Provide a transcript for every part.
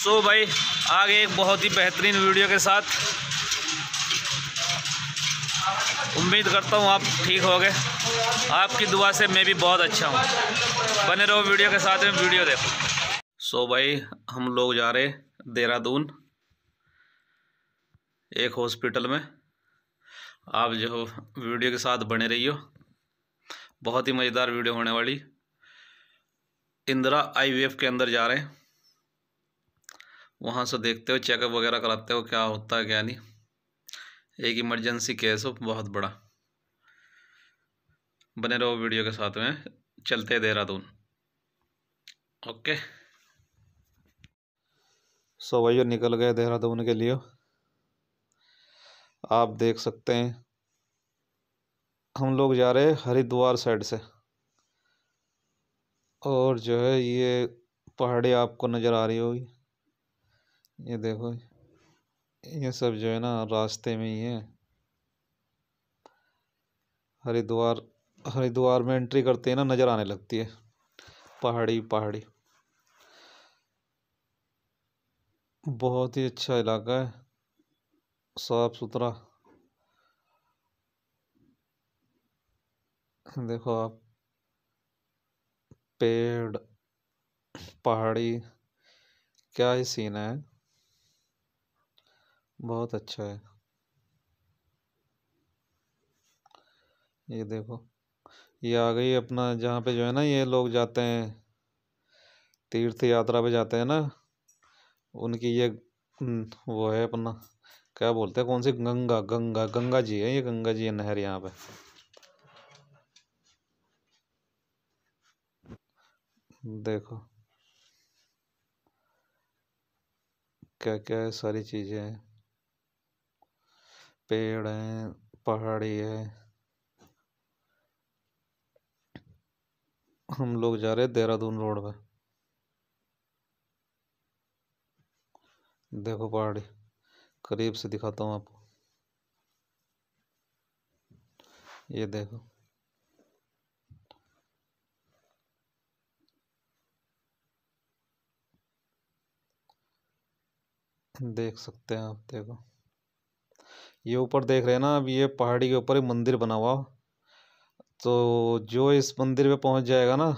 सो so भाई आगे एक बहुत ही बेहतरीन वीडियो के साथ उम्मीद करता हूँ आप ठीक हो गए आपकी दुआ से मैं भी बहुत अच्छा हूँ बने रहो वीडियो के साथ में वीडियो देखो सो so भाई हम लोग जा रहे देहरादून एक हॉस्पिटल में आप जो वीडियो के साथ बने रहियो बहुत ही मज़ेदार वीडियो होने वाली इंदिरा आईवीएफ के अंदर जा रहे हैं वहाँ से देखते हो चेकअप वगैरह कराते हो क्या होता है क्या नहीं एक इमरजेंसी केस हो बहुत बड़ा बने रहो वीडियो के साथ में चलते देहरादून ओके सो भैया निकल गए देहरादून के लिए आप देख सकते हैं हम लोग जा रहे हैं हरिद्वार साइड से और जो है ये पहाड़ी आपको नज़र आ रही होगी ये देखो ये सब जो है ना रास्ते में ही है हरिद्वार हरिद्वार में एंट्री करते हैं ना नज़र आने लगती है पहाड़ी पहाड़ी बहुत ही अच्छा इलाका है साफ सुथरा देखो आप पेड़ पहाड़ी क्या ही सीन है बहुत अच्छा है ये देखो ये आ गई अपना जहाँ पे जो है ना ये लोग जाते हैं तीर्थ यात्रा पे जाते हैं ना उनकी ये वो है अपना क्या बोलते हैं कौन सी गंगा गंगा गंगा जी है ये गंगा जी है नहर यहाँ पे देखो क्या क्या है सारी चीज़ें हैं पेड़ है पहाड़ी है हम लोग जा रहे देहरादून रोड पे देखो पहाड़ी करीब से दिखाता हूँ आपको ये देखो देख सकते हैं आप देखो ये ऊपर देख रहे हैं ना अब ये पहाड़ी के ऊपर एक मंदिर बना हुआ तो जो इस मंदिर पे पहुंच जाएगा ना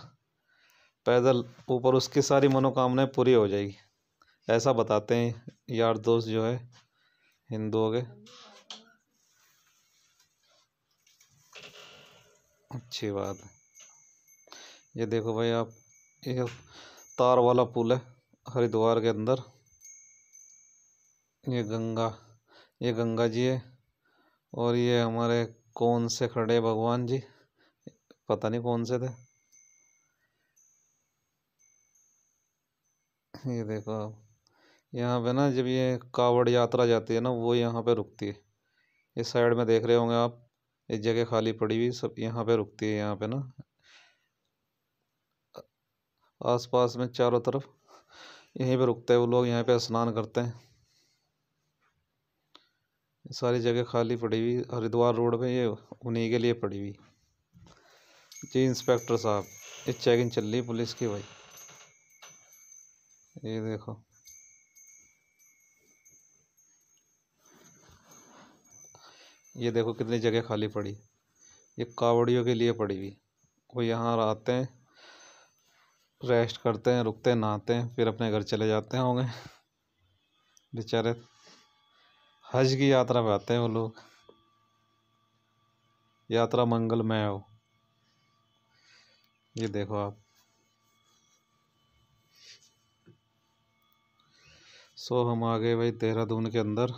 पैदल ऊपर उसकी सारी मनोकामनाएं पूरी हो जाएगी ऐसा बताते हैं यार दोस्त जो है हिंदुओं के अच्छी बात है ये देखो भाई आप ये तार वाला पुल है हरिद्वार के अंदर ये गंगा ये गंगा जी है और ये हमारे कौन से खड़े भगवान जी पता नहीं कौन से थे ये देखो आप यहाँ पे ना जब ये कावड़ यात्रा जाती है ना वो यहाँ पे रुकती है इस साइड में देख रहे होंगे आप इस जगह खाली पड़ी हुई सब यहाँ पे रुकती है यहाँ पे ना आसपास में चारों तरफ यहीं पे रुकते हैं वो लोग यहाँ पे स्नान करते हैं सारी जगह खाली पड़ी हुई हरिद्वार रोड पे ये उन्हीं के लिए पड़ी हुई जी इंस्पेक्टर साहब ये चेकिंग चल रही पुलिस की भाई ये देखो ये देखो कितनी जगह खाली पड़ी ये कावड़ियों के लिए पड़ी हुई वो यहाँ आते हैं रेस्ट करते हैं रुकते हैं नहाते हैं फिर अपने घर चले जाते होंगे बेचारे हज की यात्रा पर आते हैं वो लोग यात्रा मंगलमय हो ये देखो आप सो हम आ गए भाई देहरादून के अंदर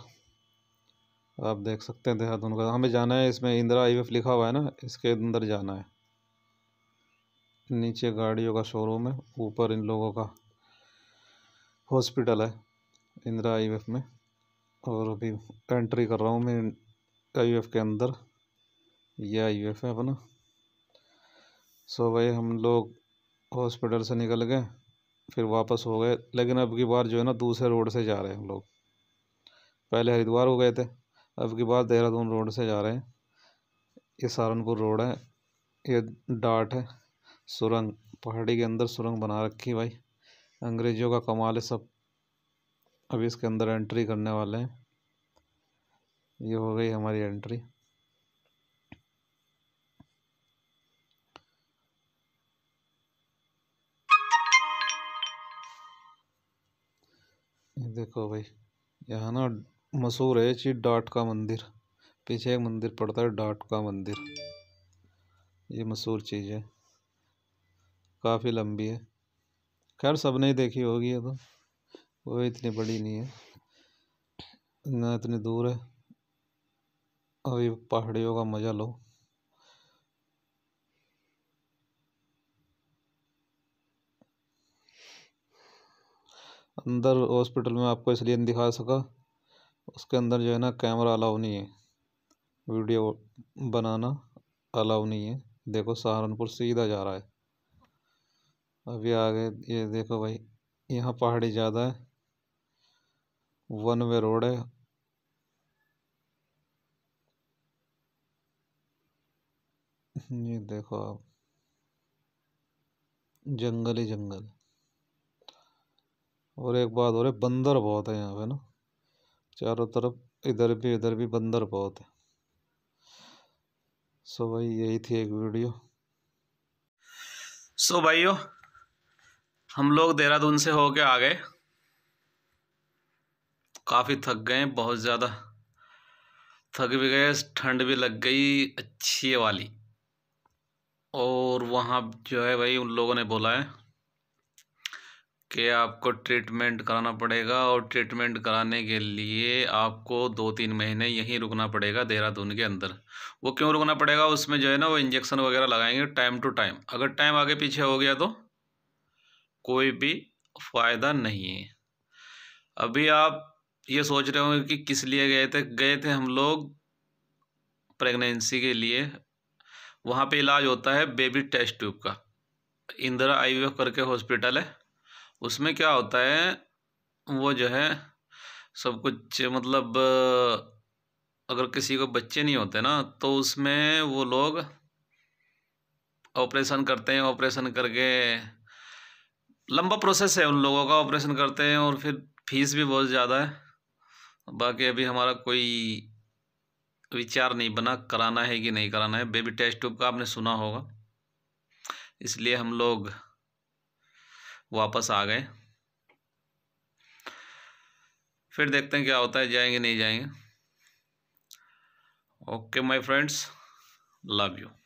आप देख सकते हैं देहरादून का हमें जाना है इसमें इंदिरा आई लिखा हुआ है ना इसके अंदर जाना है नीचे गाड़ियों का शोरूम है ऊपर इन लोगों का हॉस्पिटल है इंदिरा आई में और अभी एंट्री कर रहा हूँ मैं आई के अंदर यह आई है अपना सो भाई हम लोग हॉस्पिटल से निकल गए फिर वापस हो गए लेकिन अब की बार जो है ना दूसरे रोड से जा रहे हैं हम लोग पहले हरिद्वार हो गए थे अब की बार देहरादून रोड से जा रहे हैं ये सहारनपुर रोड है ये डाट है सुरंग पहाड़ी के अंदर सुरंग बना रखी भाई अंग्रेज़ों का कमाल है सब अभी इसके अंदर एंट्री करने वाले हैं ये हो गई हमारी एंट्री देखो भाई यहाँ ना मशहूर है चीज डाट का मंदिर पीछे एक मंदिर पड़ता है डाट का मंदिर ये मशहूर चीज़ है काफ़ी लंबी है खैर सबने ही देखी होगी ये तो वो इतनी बड़ी नहीं है ना इतनी दूर है अभी पहाड़ियों का मज़ा लो अंदर हॉस्पिटल में आपको इसलिए नहीं दिखा सका उसके अंदर जो है ना कैमरा अलाउ नहीं है वीडियो बनाना अलाउ नहीं है देखो सहारनपुर सीधा जा रहा है अभी आ गए ये देखो भाई यहाँ पहाड़ी ज़्यादा है वन वे रोड है ये देखो आप जंगल ही जंगल और एक बात और है बंदर बहुत है यहाँ पे ना चारों तरफ इधर भी इधर भी बंदर बहुत है सो भाई यही थी एक वीडियो सो भाइयों हम लोग देहरादून से होके आ गए काफ़ी थक गए बहुत ज़्यादा थक भी गए ठंड भी लग गई अच्छी वाली और वहाँ जो है भाई उन लोगों ने बोला है कि आपको ट्रीटमेंट कराना पड़ेगा और ट्रीटमेंट कराने के लिए आपको दो तीन महीने यहीं रुकना पड़ेगा देहरादून के अंदर वो क्यों रुकना पड़ेगा उसमें जो है ना वो इंजेक्शन वगैरह लगाएंगे टाइम टू टाइम अगर टाइम आगे पीछे हो गया तो कोई भी फ़ायदा नहीं है अभी आप ये सोच रहे होंगे कि किस लिए गए थे गए थे हम लोग प्रेगनेंसी के लिए वहाँ पे इलाज होता है बेबी टेस्ट ट्यूब का इंदिरा आई करके हॉस्पिटल है उसमें क्या होता है वो जो है सब कुछ मतलब अगर किसी को बच्चे नहीं होते ना तो उसमें वो लोग ऑपरेशन करते हैं ऑपरेशन करके लंबा प्रोसेस है उन लोगों का ऑपरेशन करते हैं और फिर फीस भी बहुत ज़्यादा है बाकी अभी हमारा कोई विचार नहीं बना कराना है कि नहीं कराना है बेबी टेस्ट ट्यूब का आपने सुना होगा इसलिए हम लोग वापस आ गए फिर देखते हैं क्या होता है जाएंगे नहीं जाएंगे okay my friends love you